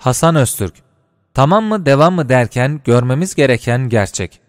Hasan Öztürk Tamam mı devam mı derken görmemiz gereken gerçek.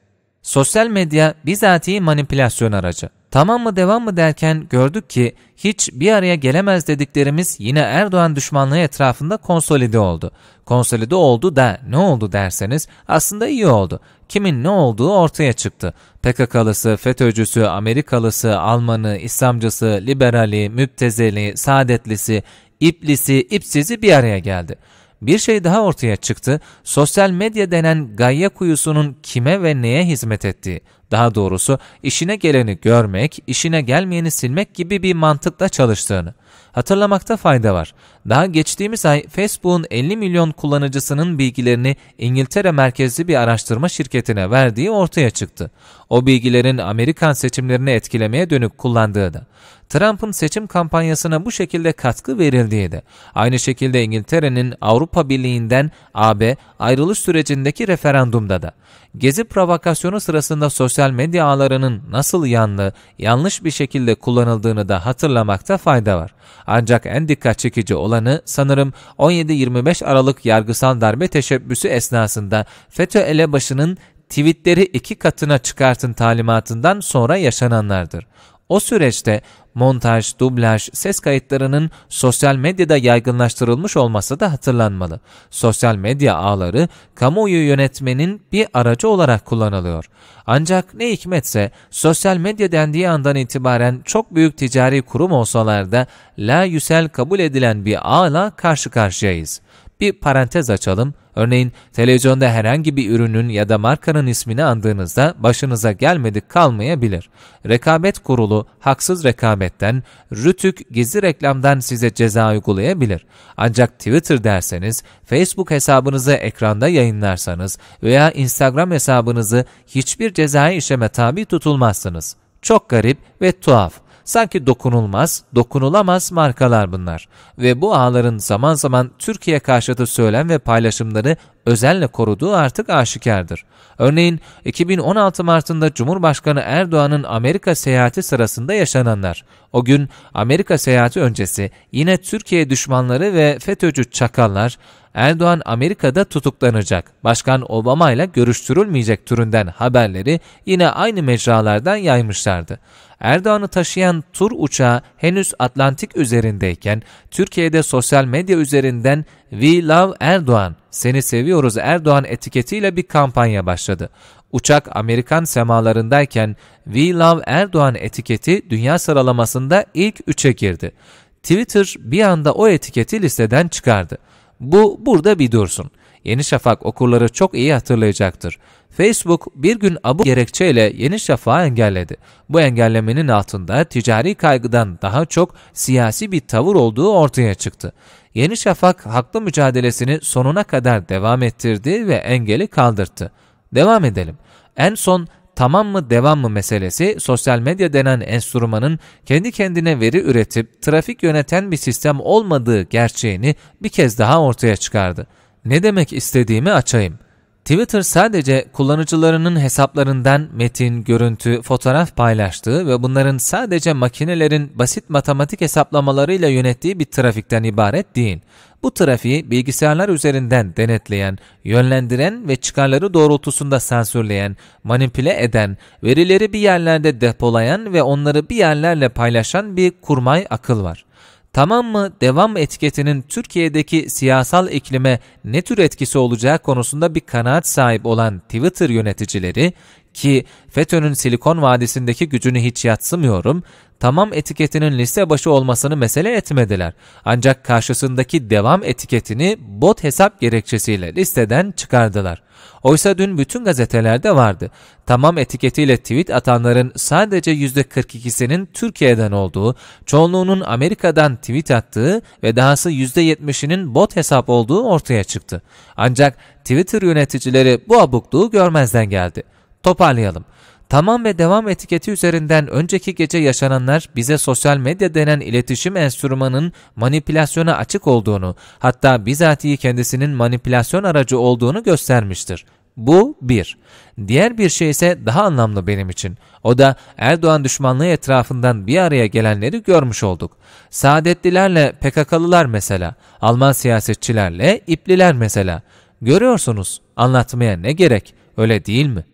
Sosyal medya bizatihi manipülasyon aracı. Tamam mı devam mı derken gördük ki hiç bir araya gelemez dediklerimiz yine Erdoğan düşmanlığı etrafında konsolide oldu. Konsolide oldu da ne oldu derseniz aslında iyi oldu. Kimin ne olduğu ortaya çıktı. PKK'lısı, FETÖ'cüsü, Amerikalısı, Almanı, İslamcısı, liberali, müptezeli, saadetlisi, iplisi, ipsizi bir araya geldi.'' Bir şey daha ortaya çıktı. Sosyal medya denen gayya kuyusunun kime ve neye hizmet ettiği. Daha doğrusu işine geleni görmek, işine gelmeyeni silmek gibi bir mantıkla çalıştığını. Hatırlamakta fayda var. Daha geçtiğimiz ay Facebook'un 50 milyon kullanıcısının bilgilerini İngiltere merkezli bir araştırma şirketine verdiği ortaya çıktı. O bilgilerin Amerikan seçimlerini etkilemeye dönük kullandığı da. Trump'ın seçim kampanyasına bu şekilde katkı verildiği de. Aynı şekilde İngiltere'nin Avrupa Birliği'nden AB ayrılış sürecindeki referandumda da. Gezi provokasyonu sırasında sosyal sosyal medya ağlarının nasıl yanlı, yanlış bir şekilde kullanıldığını da hatırlamakta fayda var. Ancak en dikkat çekici olanı sanırım 17-25 Aralık yargısal darbe teşebbüsü esnasında FETÖ elebaşının tweetleri iki katına çıkartın talimatından sonra yaşananlardır. O süreçte montaj, dublaj, ses kayıtlarının sosyal medyada yaygınlaştırılmış olması da hatırlanmalı. Sosyal medya ağları kamuoyu yönetmenin bir aracı olarak kullanılıyor. Ancak ne hikmetse sosyal medya dendiği andan itibaren çok büyük ticari kurum olsalar da la yüsel kabul edilen bir ağla karşı karşıyayız. Bir parantez açalım. Örneğin televizyonda herhangi bir ürünün ya da markanın ismini andığınızda başınıza gelmedik kalmayabilir. Rekabet kurulu haksız rekabetten, rütük gizli reklamdan size ceza uygulayabilir. Ancak Twitter derseniz, Facebook hesabınızı ekranda yayınlarsanız veya Instagram hesabınızı hiçbir cezai işleme tabi tutulmazsınız. Çok garip ve tuhaf. Sanki dokunulmaz, dokunulamaz markalar bunlar. Ve bu ağların zaman zaman Türkiye karşıtı söylem ve paylaşımları özenle koruduğu artık aşikardır. Örneğin 2016 Mart'ında Cumhurbaşkanı Erdoğan'ın Amerika seyahati sırasında yaşananlar. O gün Amerika seyahati öncesi yine Türkiye düşmanları ve FETÖ'cü çakallar Erdoğan Amerika'da tutuklanacak, Başkan Obama ile görüştürülmeyecek türünden haberleri yine aynı mecralardan yaymışlardı. Erdoğan'ı taşıyan tur uçağı henüz Atlantik üzerindeyken Türkiye'de sosyal medya üzerinden We Love Erdoğan, Seni Seviyoruz Erdoğan etiketiyle bir kampanya başladı. Uçak Amerikan semalarındayken We Love Erdoğan etiketi dünya sıralamasında ilk üçe girdi. Twitter bir anda o etiketi listeden çıkardı. Bu burada bir dursun. Yeni Şafak okurları çok iyi hatırlayacaktır. Facebook bir gün abu gerekçeyle Yeni Şafak'ı engelledi. Bu engellemenin altında ticari kaygıdan daha çok siyasi bir tavır olduğu ortaya çıktı. Yeni Şafak haklı mücadelesini sonuna kadar devam ettirdi ve engeli kaldırdı. Devam edelim. En son tamam mı devam mı meselesi sosyal medya denen enstrümanın kendi kendine veri üretip trafik yöneten bir sistem olmadığı gerçeğini bir kez daha ortaya çıkardı. Ne demek istediğimi açayım.'' Twitter sadece kullanıcılarının hesaplarından metin, görüntü, fotoğraf paylaştığı ve bunların sadece makinelerin basit matematik hesaplamalarıyla yönettiği bir trafikten ibaret değil. Bu trafiği bilgisayarlar üzerinden denetleyen, yönlendiren ve çıkarları doğrultusunda sansürleyen, manipüle eden, verileri bir yerlerde depolayan ve onları bir yerlerle paylaşan bir kurmay akıl var tamam mı devam etiketinin Türkiye'deki siyasal iklime ne tür etkisi olacağı konusunda bir kanaat sahip olan Twitter yöneticileri ki FETÖ'nün Silikon Vadisi'ndeki gücünü hiç yatsımıyorum, tamam etiketinin liste başı olmasını mesele etmediler. Ancak karşısındaki devam etiketini bot hesap gerekçesiyle listeden çıkardılar. Oysa dün bütün gazetelerde vardı. Tamam etiketiyle tweet atanların sadece %42'sinin Türkiye'den olduğu, çoğunluğunun Amerika'dan tweet attığı ve dahası %70'inin bot hesap olduğu ortaya çıktı. Ancak Twitter yöneticileri bu abukluğu görmezden geldi. Toparlayalım. Tamam ve devam etiketi üzerinden önceki gece yaşananlar bize sosyal medya denen iletişim enstrümanının manipülasyona açık olduğunu, hatta bizatihi kendisinin manipülasyon aracı olduğunu göstermiştir. Bu bir. Diğer bir şey ise daha anlamlı benim için. O da Erdoğan düşmanlığı etrafından bir araya gelenleri görmüş olduk. Saadetlilerle PKK'lılar mesela, Alman siyasetçilerle İpliler mesela. Görüyorsunuz anlatmaya ne gerek öyle değil mi?